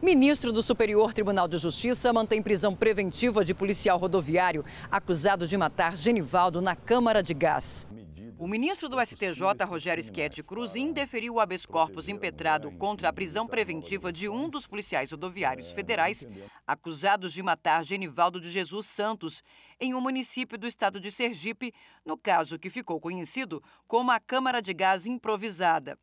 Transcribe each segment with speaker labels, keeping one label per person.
Speaker 1: Ministro do Superior Tribunal de Justiça mantém prisão preventiva de policial rodoviário acusado de matar Genivaldo na Câmara de Gás. O ministro do STJ, Rogério Schietti Cruz, indeferiu o habeas corpus impetrado contra a prisão preventiva de um dos policiais rodoviários federais acusados de matar Genivaldo de Jesus Santos em um município do estado de Sergipe, no caso que ficou conhecido como a Câmara de Gás Improvisada.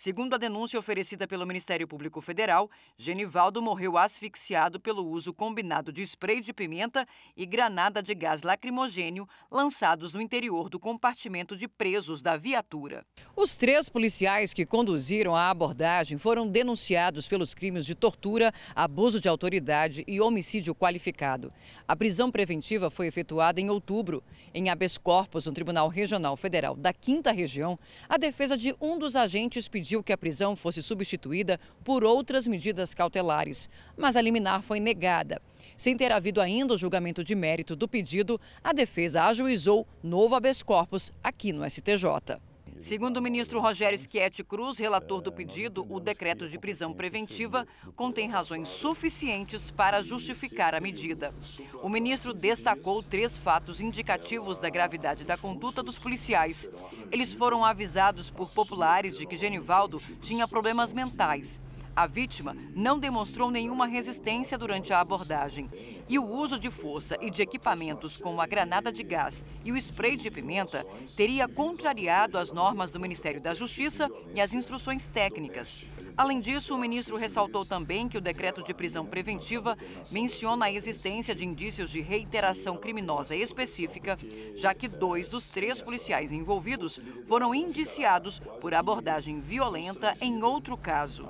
Speaker 1: Segundo a denúncia oferecida pelo Ministério Público Federal, Genivaldo morreu asfixiado pelo uso combinado de spray de pimenta e granada de gás lacrimogênio lançados no interior do compartimento de presos da viatura. Os três policiais que conduziram a abordagem foram denunciados pelos crimes de tortura, abuso de autoridade e homicídio qualificado. A prisão preventiva foi efetuada em outubro. Em habeas corpus, no Tribunal Regional Federal da 5 Região, a defesa de um dos agentes pediu pediu que a prisão fosse substituída por outras medidas cautelares, mas a liminar foi negada. Sem ter havido ainda o julgamento de mérito do pedido, a defesa ajuizou novo habeas corpus aqui no STJ. Segundo tá o ministro Rogério Schietti Cruz, é, relator do pedido, o decreto de é prisão preventiva contém razões suficientes para justificar a medida. O ministro destacou três fatos indicativos da gravidade da conduta dos policiais. Eles foram avisados por populares de que Genivaldo tinha problemas mentais a vítima não demonstrou nenhuma resistência durante a abordagem. E o uso de força e de equipamentos como a granada de gás e o spray de pimenta teria contrariado as normas do Ministério da Justiça e as instruções técnicas. Além disso, o ministro ressaltou também que o decreto de prisão preventiva menciona a existência de indícios de reiteração criminosa específica, já que dois dos três policiais envolvidos foram indiciados por abordagem violenta em outro caso.